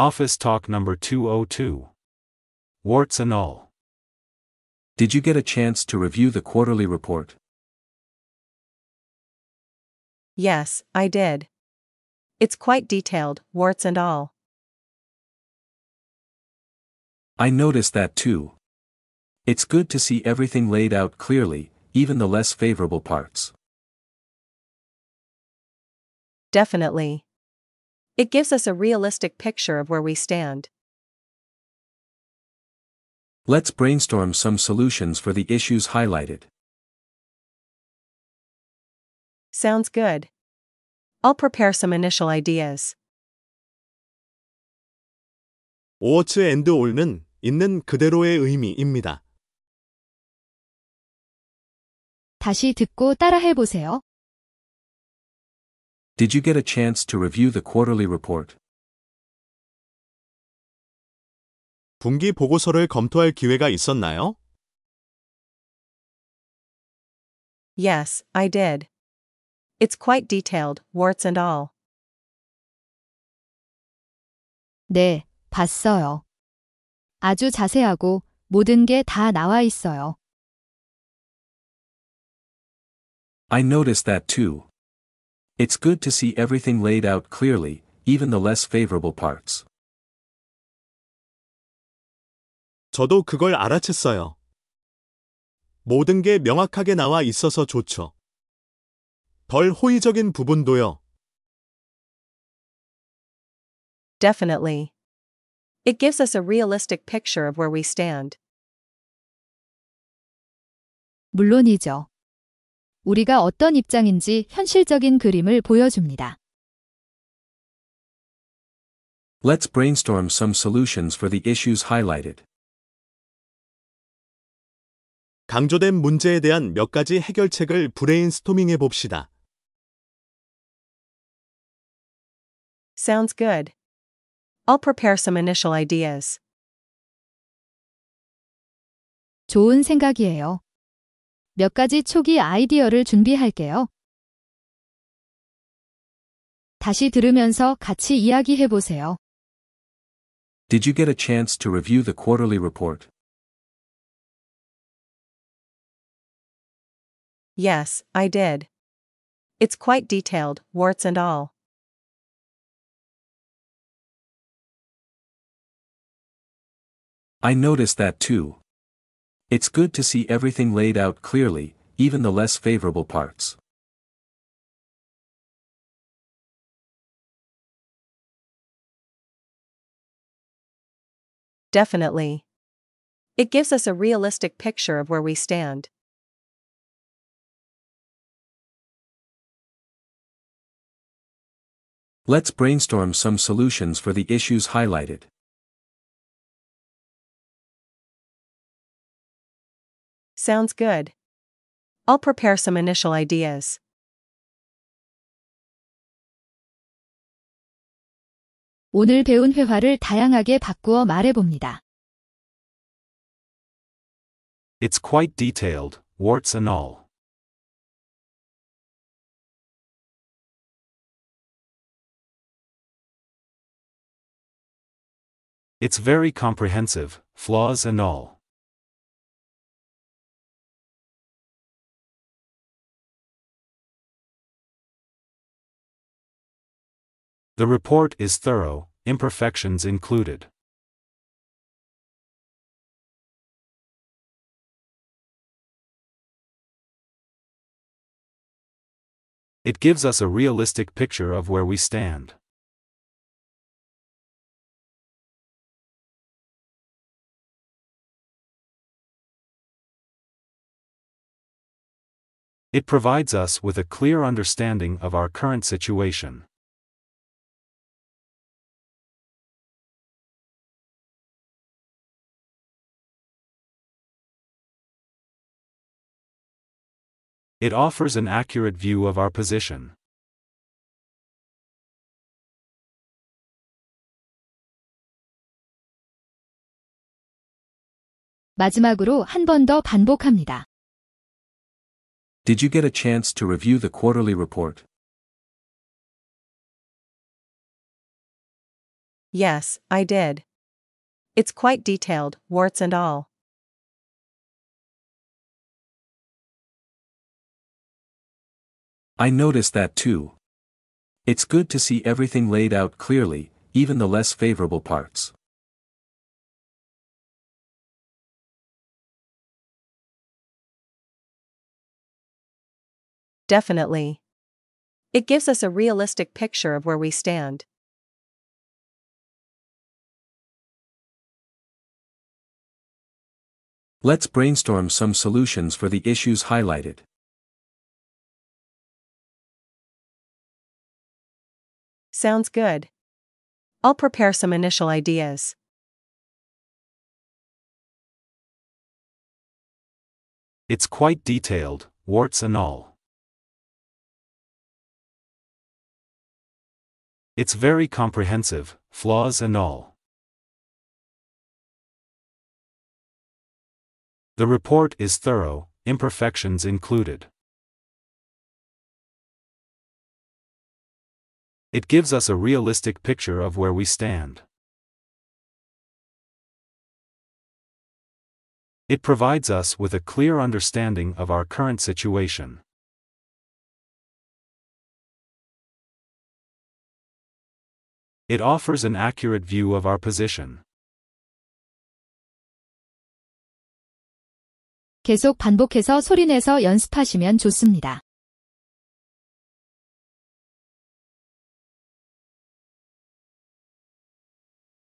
Office Talk number 202. Warts and all. Did you get a chance to review the quarterly report? Yes, I did. It's quite detailed, warts and all. I noticed that too. It's good to see everything laid out clearly, even the less favorable parts. Definitely. It gives us a realistic picture of where we stand. Let's brainstorm some solutions for the issues highlighted. Sounds good. I'll prepare some initial ideas. What and all는 있는 그대로의 의미입니다. 다시 듣고 따라해 보세요. Did you get a chance to review the quarterly report? 분기 보고서를 검토할 기회가 있었나요? Yes, I did. It's quite detailed, warts and all. 네, 봤어요. 아주 자세하고 모든 게 다 나와 있어요. I noticed that too. It's good to see everything laid out clearly, even the less favorable parts. 저도 그걸 알아챘어요. 모든 게 명확하게 나와 있어서 좋죠. 덜 호의적인 부분도요. Definitely. It gives us a realistic picture of where we stand. 물론이죠. 우리가 어떤 입장인지 현실적인 그림을 보여줍니다. Let's brainstorm some solutions for the issues highlighted. 강조된 문제에 대한 몇 가지 해결책을 브레인스토밍해 봅시다. Sounds good. I'll prepare some initial ideas. 좋은 생각이에요. 몇 가지 초기 아이디어를 준비할게요. 다시 들으면서 같이 이야기해 보세요. Did you get a chance to review the quarterly report? Yes, I did. It's quite detailed, warts and all. I noticed that too. It's good to see everything laid out clearly, even the less favorable parts. Definitely. It gives us a realistic picture of where we stand. Let's brainstorm some solutions for the issues highlighted. Sounds good. I'll prepare some initial ideas. 오늘 배운 회화를 다양하게 바꾸어 It's quite detailed, warts and all. It's very comprehensive, flaws and all. The report is thorough, imperfections included. It gives us a realistic picture of where we stand. It provides us with a clear understanding of our current situation. It offers an accurate view of our position. 마지막으로 한 번 더 반복합니다. Did you get a chance to review the quarterly report? Yes, I did. It's quite detailed, warts and all. I noticed that too. It's good to see everything laid out clearly, even the less favorable parts. Definitely. It gives us a realistic picture of where we stand. Let's brainstorm some solutions for the issues highlighted. Sounds good. I'll prepare some initial ideas. It's quite detailed, warts and all. It's very comprehensive, flaws and all. The report is thorough, imperfections included. It gives us a realistic picture of where we stand. It provides us with a clear understanding of our current situation. It offers an accurate view of our position. 계속 반복해서 소리내서 연습하시면 좋습니다.